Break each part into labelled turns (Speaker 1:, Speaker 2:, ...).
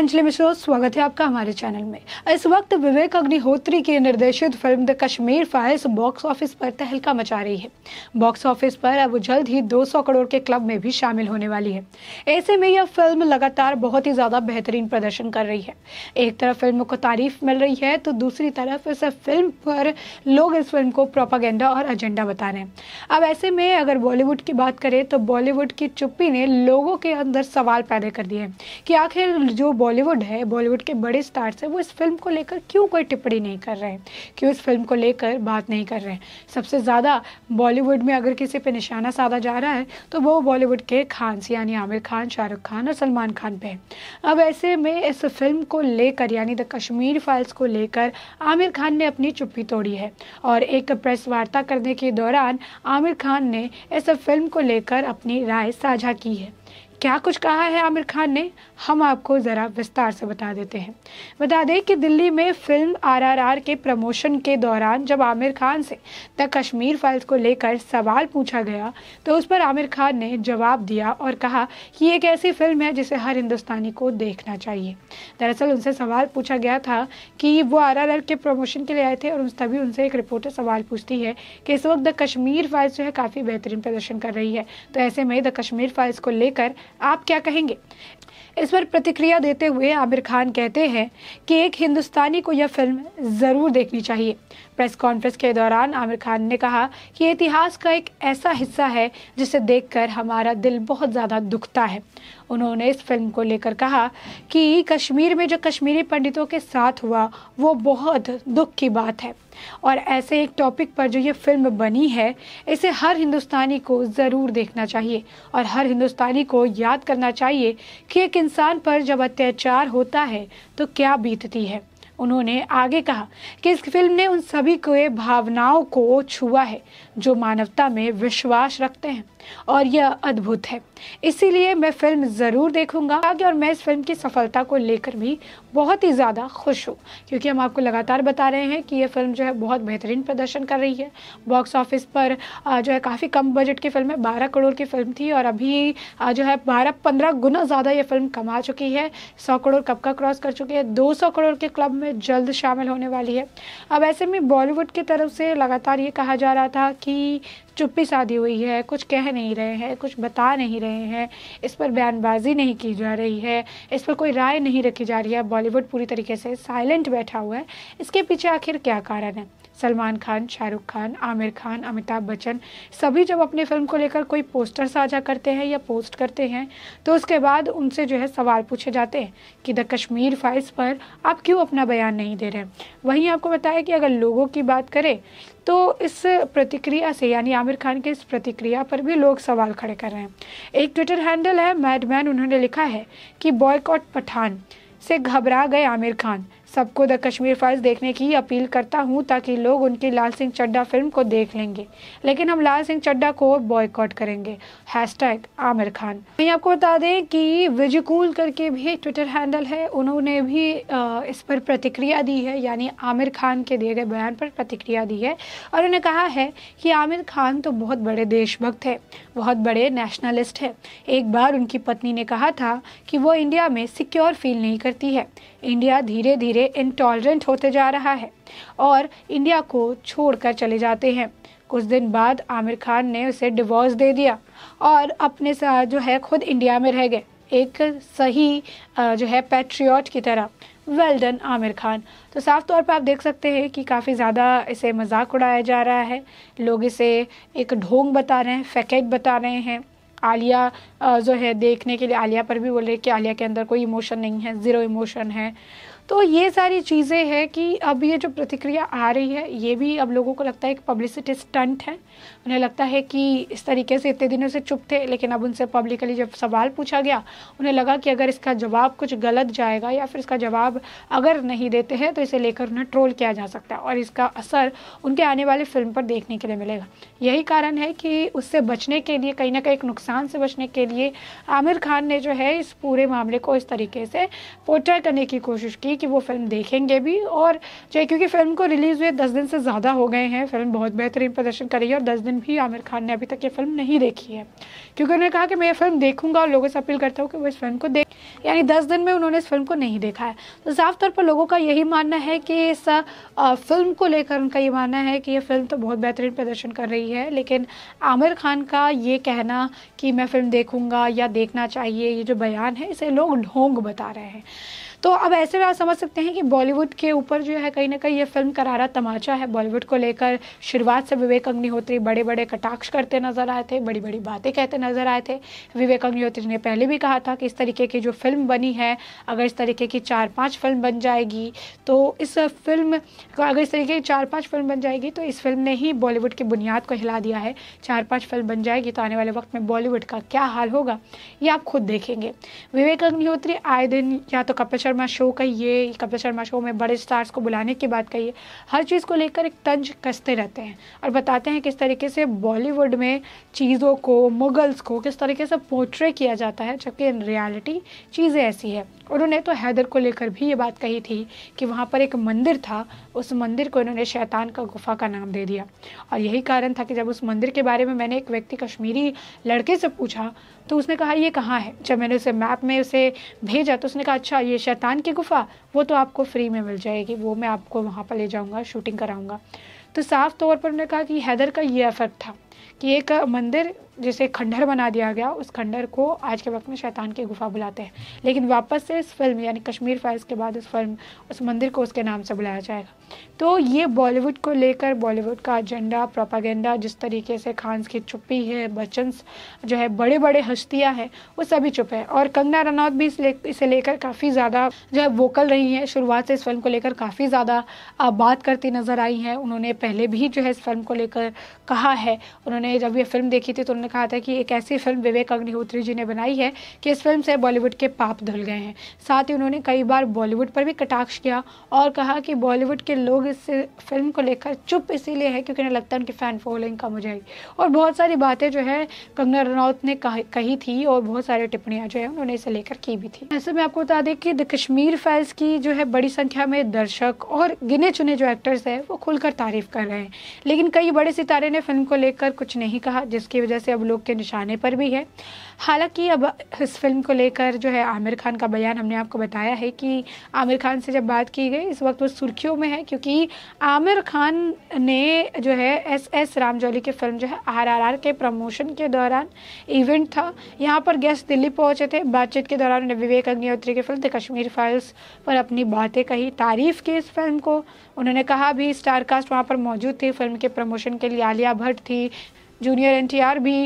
Speaker 1: अंजलि मिश्रो स्वागत है आपका हमारे चैनल में इस वक्त विवेक अग्निहोत्री की निर्देशित film the Kashmir files box office पर तहलका मचा रही है बॉक्स ऑफिस पर अब जल्द ही 200 करोड़ के क्लब में भी शामिल होने वाली है ऐसे में यह फिल्म लगातार बहुत ही ज़्यादा बेहतरीन प्रदर्शन कर रही है एक तरफ फिल्म को तारीफ मिल रही है तो दूसरी तरफ इस फिल्म पर लोग इस फिल्म को प्रोपागेंडा और एजेंडा बता रहे हैं अब ऐसे में अगर बॉलीवुड की बात करें तो बॉलीवुड की चुप्पी ने लोगों के अंदर सवाल पैदा कर दिए कि आखिर जो बॉलीवुड है बॉलीवुड के बड़े स्टार्स हैं वो इस फिल्म को लेकर क्यों कोई टिप्पणी नहीं कर रहे हैं क्यों इस फिल्म को लेकर बात नहीं कर रहे हैं सबसे ज़्यादा बॉलीवुड में अगर किसी पर निशाना साधा जा रहा है तो वो बॉलीवुड के खान से यानी आमिर खान शाहरुख खान और सलमान खान पे है अब ऐसे में इस फिल्म को लेकर यानी द कश्मीर फाइल्स को लेकर आमिर खान ने अपनी चुप्पी तोड़ी है और एक प्रेस वार्ता करने के दौरान आमिर खान ने इस फिल्म को लेकर अपनी राय साझा की है क्या कुछ कहा है आमिर खान ने हम आपको ज़रा विस्तार से बता देते हैं बता दें कि दिल्ली में फिल्म आरआरआर के प्रमोशन के दौरान जब आमिर खान से द कश्मीर फाइल्स को लेकर सवाल पूछा गया तो उस पर आमिर खान ने जवाब दिया और कहा कि एक ऐसी फिल्म है जिसे हर हिंदुस्तानी को देखना चाहिए दरअसल उनसे सवाल पूछा गया था कि वो आर के प्रमोशन के लिए आए थे और तभी उनसे एक रिपोर्टर सवाल पूछती है कि इस वक्त द कश्मीर फाइल्स जो है काफ़ी बेहतरीन प्रदर्शन कर रही है तो ऐसे में द कश्मीर फाइल्स को लेकर आप क्या कहेंगे इस पर प्रतिक्रिया देते हुए आमिर खान कहते हैं कि एक हिंदुस्तानी को यह फिल्म ज़रूर देखनी चाहिए प्रेस कॉन्फ्रेंस के दौरान आमिर खान ने कहा कि इतिहास का एक ऐसा हिस्सा है जिसे देखकर हमारा दिल बहुत ज़्यादा दुखता है उन्होंने इस फिल्म को लेकर कहा कि कश्मीर में जो कश्मीरी पंडितों के साथ हुआ वो बहुत दुख की बात है और ऐसे एक टॉपिक पर जो ये फिल्म बनी है इसे हर हिंदुस्तानी को ज़रूर देखना चाहिए और हर हिंदुस्तानी को याद करना चाहिए कि एक इंसान पर जब अत्याचार होता है तो क्या बीतती है उन्होंने आगे कहा कि इस फिल्म ने उन सभी के भावनाओं को छुआ है जो मानवता में विश्वास रखते हैं और यह अद्भुत है इसीलिए मैं फिल्म ज़रूर देखूंगा आगे और मैं इस फिल्म की सफलता को लेकर भी बहुत ही ज़्यादा खुश हूँ क्योंकि हम आपको लगातार बता रहे हैं कि यह फिल्म जो है बहुत बेहतरीन प्रदर्शन कर रही है बॉक्स ऑफिस पर जो है काफ़ी कम बजट की फिल्म है बारह करोड़ की फिल्म थी और अभी जो है बारह पंद्रह गुना ज़्यादा ये फिल्म कमा चुकी है सौ करोड़ कब का क्रॉस कर चुकी है दो सौ करोड़ के क्लब में जल्द शामिल होने वाली है अब ऐसे में बॉलीवुड की तरफ से लगातार ये कहा जा रहा था कि चुप्पी साधी हुई है कुछ कह नहीं रहे हैं कुछ बता नहीं रहे हैं इस पर बयानबाजी नहीं की जा रही है इस पर कोई राय नहीं रखी जा रही है बॉलीवुड पूरी तरीके से साइलेंट बैठा हुआ है इसके पीछे आखिर क्या कारण है सलमान खान शाहरुख खान आमिर खान अमिताभ बच्चन सभी जब अपनी फिल्म को लेकर कोई पोस्टर साझा करते हैं या पोस्ट करते हैं तो उसके बाद उनसे जो है सवाल पूछे जाते हैं कि द कश्मीर फाइल्स पर आप क्यों अपना बयान नहीं दे रहे वहीं आपको बताया कि अगर लोगों की बात करें तो इस प्रतिक्रिया से यानी आमिर खान के इस प्रतिक्रिया पर भी लोग सवाल खड़े कर रहे हैं एक ट्विटर हैंडल है मैडमैन उन्होंने लिखा है कि बॉयकॉट पठान से घबरा गए आमिर खान सबको द कश्मीर फाइल्स देखने की अपील करता हूँ ताकि लोग उनकी लाल सिंह चड्डा फिल्म को देख लेंगे लेकिन हम लाल सिंह चड्डा को बॉयकॉट करेंगे हैशटैग आमिर खान वहीं आपको बता दें कि विजकूल करके भी ट्विटर हैंडल है उन्होंने भी इस पर प्रतिक्रिया दी है यानी आमिर खान के दिए गए बयान पर प्रतिक्रिया दी है और उन्होंने कहा है कि आमिर खान तो बहुत बड़े देशभक्त है बहुत बड़े नेशनलिस्ट है एक बार उनकी पत्नी ने कहा था कि वो इंडिया में सिक्योर फील नहीं करती है इंडिया धीरे धीरे धीरे इंटॉलरेंट होते जा रहा है और इंडिया को छोड़कर चले जाते हैं कुछ दिन बाद आमिर खान ने उसे डिवोर्स दे दिया और अपने साथ जो है खुद इंडिया में रह गए एक सही जो है पैट्रियट की तरह वेल डन आमिर खान तो साफ तौर पर आप देख सकते हैं कि काफ़ी ज़्यादा इसे मजाक उड़ाया जा रहा है लोग इसे एक ढोंग बता रहे हैं फैकेट बता रहे हैं आलिया जो है देखने के लिए आलिया पर भी बोल रहे हैं कि आलिया के अंदर कोई इमोशन नहीं है ज़ीरो इमोशन है तो ये सारी चीज़ें हैं कि अब ये जो प्रतिक्रिया आ रही है ये भी अब लोगों को लगता है एक पब्लिसिटी स्टंट है उन्हें लगता है कि इस तरीके से इतने दिनों से चुप थे लेकिन अब उनसे पब्लिकली जब सवाल पूछा गया उन्हें लगा कि अगर इसका जवाब कुछ गलत जाएगा या फिर इसका जवाब अगर नहीं देते हैं तो इसे लेकर उन्हें ट्रोल किया जा सकता है और इसका असर उनके आने वाले फिल्म पर देखने के लिए मिलेगा यही कारण है कि उससे बचने के लिए कहीं ना कहीं एक नुकसान से बचने के लिए आमिर खान ने जो है इस पूरे मामले को इस तरीके से पोर्ट्रेट करने की कोशिश की कि वो फिल्म देखेंगे भी और चाहे क्योंकि फिल्म को रिलीज़ हुए दस दिन से ज़्यादा हो गए हैं फिल्म बहुत बेहतरीन प्रदर्शन करी है और दस दिन भी आमिर खान ने अभी तक ये फिल्म नहीं देखी है क्योंकि उन्होंने कहा कि मैं ये फिल्म देखूंगा और लोगों से अपील करता हूँ कि वो इस फिल्म को देख यानी दस दिन में उन्होंने इस फिल्म को नहीं देखा है तो साफ तौर पर लोगों का यही मानना है कि इस फिल्म को लेकर उनका ये मानना है कि ये फिल्म तो बहुत बेहतरीन प्रदर्शन कर रही है लेकिन आमिर खान का ये कहना कि मैं फिल्म देखूँगा या देखना चाहिए ये जो बयान है इसे लोग ढोंग बता रहे हैं तो अब ऐसे में आप समझ सकते हैं कि बॉलीवुड के ऊपर जो है कहीं ना कहीं ये फिल्म करारा तमाचा है बॉलीवुड को लेकर शुरुआत से विवेक अग्निहोत्री बड़े बड़े कटाक्ष करते नजर आए थे बड़ी बड़ी बातें कहते नजर आए थे विवेक अग्निहोत्री ने पहले भी कहा था कि इस तरीके की जो फिल्म बनी है अगर इस तरीके की चार पाँच फिल्म बन जाएगी तो इस फिल्म अगर इस तरीके की चार पाँच फिल्म बन जाएगी तो इस फिल्म ने ही बॉलीवुड की बुनियाद को हिला दिया है चार पाँच फिल्म बन जाएगी तो आने वाले वक्त में बॉलीवुड का क्या हाल होगा ये आप खुद देखेंगे विवेक अग्निहोत्री आए दिन या तो कपिल शर्मा शो कहिए कपिल शर्मा शो में बड़े स्टार्स को बुलाने की बात कहिए हर चीज़ को लेकर एक तंज कसते रहते हैं और बताते हैं किस तरीके से बॉलीवुड में चीज़ों को मुगल्स को किस तरीके से पोर्ट्रे किया जाता है जबकि इन रियलिटी चीज़ें ऐसी है उन्होंने तो हैदर को लेकर भी ये बात कही थी कि वहाँ पर एक मंदिर था उस मंदिर को इन्होंने शैतान का गुफा का नाम दे दिया और यही कारण था कि जब उस मंदिर के बारे में मैंने एक व्यक्ति कश्मीरी लड़के से पूछा तो उसने कहा ये कहाँ है जब मैंने उसे मैप में उसे भेजा तो उसने कहा अच्छा ये शैतान की गुफा वो तो आपको फ्री में मिल जाएगी वो मैं आपको वहाँ पर ले जाऊँगा शूटिंग कराऊँगा तो साफ तौर पर उन्होंने कहा कि हैदर का ये एफर्ट था कि एक मंदिर जिसे खंडहर बना दिया गया उस खंडहर को आज के वक्त में शैतान की गुफा बुलाते हैं लेकिन वापस से इस फिल्म यानी कश्मीर फाइल्स के बाद उस फिल्म उस मंदिर को उसके नाम से बुलाया जाएगा तो ये बॉलीवुड को लेकर बॉलीवुड का एजेंडा प्रोपागेंडा जिस तरीके से खान्स की चुप्पी है बच्चन जो है बड़े बड़े हस्तियाँ हैं वो सभी चुप है और कंगना रनौत भी इस ले, इसे लेकर काफ़ी ज़्यादा जो है वोकल रही हैं शुरुआत से इस फिल्म को लेकर काफ़ी ज़्यादा बात करती नज़र आई हैं उन्होंने पहले भी जो है इस फिल्म को लेकर कहा है उन्होंने जब ये फिल्म देखी थी तो उन्होंने कहा था कि एक ऐसी फिल्म विवेक अग्निहोत्री जी ने बनाई है कि इस फिल्म से बॉलीवुड के पाप धुल गए हैं साथ ही उन्होंने कई बार बॉलीवुड पर भी कटाक्ष किया और कहा कि बॉलीवुड के लोग इस फिल्म को लेकर चुप इसीलिए है क्योंकि उन्हें लगता है उनकी फ़ैन फॉलोइंग कम हो जाएगी और बहुत सारी बातें जो है कंगना रनौत ने कही थी और बहुत सारी टिप्पणियाँ जो है उन्होंने इसे लेकर की भी थी ऐसे में आपको बता दें कि द कश्मीर फाइल्स की जो है बड़ी संख्या में दर्शक और गिने चुने जो एक्टर्स हैं वो खुलकर तारीफ कर रहे हैं लेकिन कई बड़े सितारे ने फिल्म को लेकर कुछ नहीं कहा जिसकी वजह से अब लोग के निशाने पर भी है हालांकि अब इस फिल्म को लेकर जो है आमिर खान का बयान हमने आपको बताया है कि आमिर खान से जब बात की गई इस वक्त वो सुर्खियों में है क्योंकि आमिर खान ने जो है एस एस रामजौली की फिल्म जो है आरआरआर के प्रमोशन के दौरान इवेंट था यहाँ पर गेस्ट दिल्ली पहुँचे थे बातचीत के दौरान उन्होंने विवेक अग्निहोत्री की फिल्म द कश्मीर फाइल्स पर अपनी बातें कही तारीफ की इस फिल्म को उन्होंने कहा भी स्टारकास्ट वहाँ पर मौजूद थी फिल्म के प्रमोशन के लिए आलिया भट्ट थी जूनियर एन भी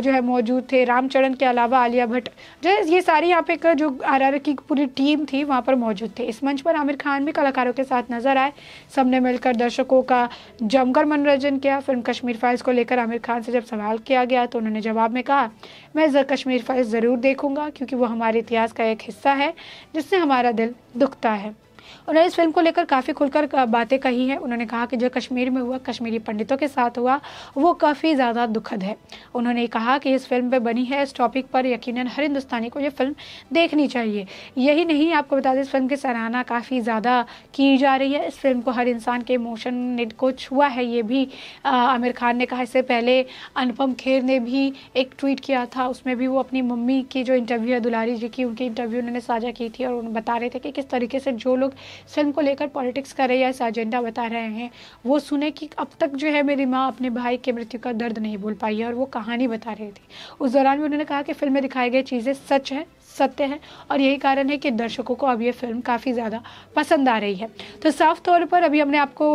Speaker 1: जो है मौजूद थे रामचरण के अलावा आलिया भट्ट जो ये सारी यहाँ पे जो आर की पूरी टीम थी वहाँ पर मौजूद थे इस मंच पर आमिर खान भी कलाकारों के साथ नजर आए सबने मिलकर दर्शकों का जमकर मनोरंजन किया फिल्म कश्मीर फाइल्स को लेकर आमिर खान से जब सवाल किया गया तो उन्होंने जवाब में कहा मैं कश्मीर फाइल्स ज़रूर देखूंगा क्योंकि वो हमारे इतिहास का एक हिस्सा है जिससे हमारा दिल दुखता है उन्होंने इस फिल्म को लेकर काफ़ी खुलकर बातें कही हैं उन्होंने कहा कि जो कश्मीर में हुआ कश्मीरी पंडितों के साथ हुआ वो काफ़ी ज़्यादा दुखद है उन्होंने कहा कि इस फिल्म पर बनी है इस टॉपिक पर यकीन हर हिंदुस्तानी को ये फिल्म देखनी चाहिए यही नहीं आपको बता दें इस फिल्म की सराहना काफ़ी ज़्यादा की जा रही है इस फिल्म को हर इंसान के इमोशन को छुआ है ये भी आमिर खान ने कहा इससे पहले अनुपम खेर ने भी एक ट्वीट किया था उसमें भी वो अपनी मम्मी की जो इंटरव्यू है दुलारी जी की उनकी इंटरव्यू उन्होंने साझा की थी और उन्हें बता रहे थे कि किस तरीके से जो लोग इस फिल्म को लेकर पॉलिटिक्स कर रहे हैं ऐसा एजेंडा बता रहे हैं वो सुने कि अब तक जो है मेरी माँ अपने भाई के मृत्यु का दर्द नहीं भूल पाई है और वो कहानी बता रही थी उस दौरान भी उन्होंने कहा कि फिल्म में दिखाई गई चीज़ें सच है सत्य है और यही कारण है कि दर्शकों को अब ये फिल्म काफ़ी ज़्यादा पसंद आ रही है तो साफ तौर पर अभी हमने आपको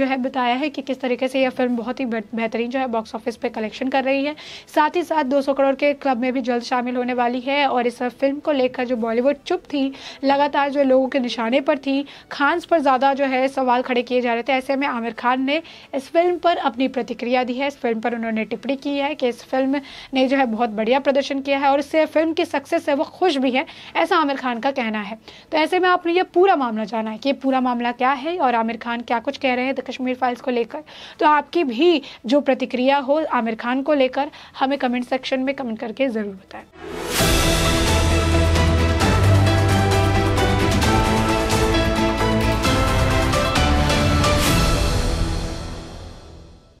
Speaker 1: जो है बताया है कि किस तरीके से यह फिल्म बहुत ही बेहतरीन जो है बॉक्स ऑफिस पे कलेक्शन कर रही है साथ ही साथ 200 करोड़ के क्लब में भी जल्द शामिल होने वाली है और इस फिल्म को लेकर जो बॉलीवुड चुप थी लगातार जो लोगों के निशाने पर थी खान्स पर ज़्यादा जो है सवाल खड़े किए जा रहे थे ऐसे में आमिर खान ने इस फिल्म पर अपनी प्रतिक्रिया दी है इस फिल्म पर उन्होंने टिप्पणी की है कि इस फिल्म ने जो है बहुत बढ़िया प्रदर्शन किया है और इससे फिल्म की सक्सेस है वो खुद खुश भी हैं ऐसा आमिर खान का कहना है तो ऐसे में आपने ये पूरा मामला जाना है कि पूरा मामला क्या है और आमिर खान क्या कुछ कह रहे हैं कश्मीर फाइल्स को लेकर तो आपकी भी जो प्रतिक्रिया हो आमिर खान को लेकर हमें कमेंट सेक्शन में कमेंट करके ज़रूर बताएं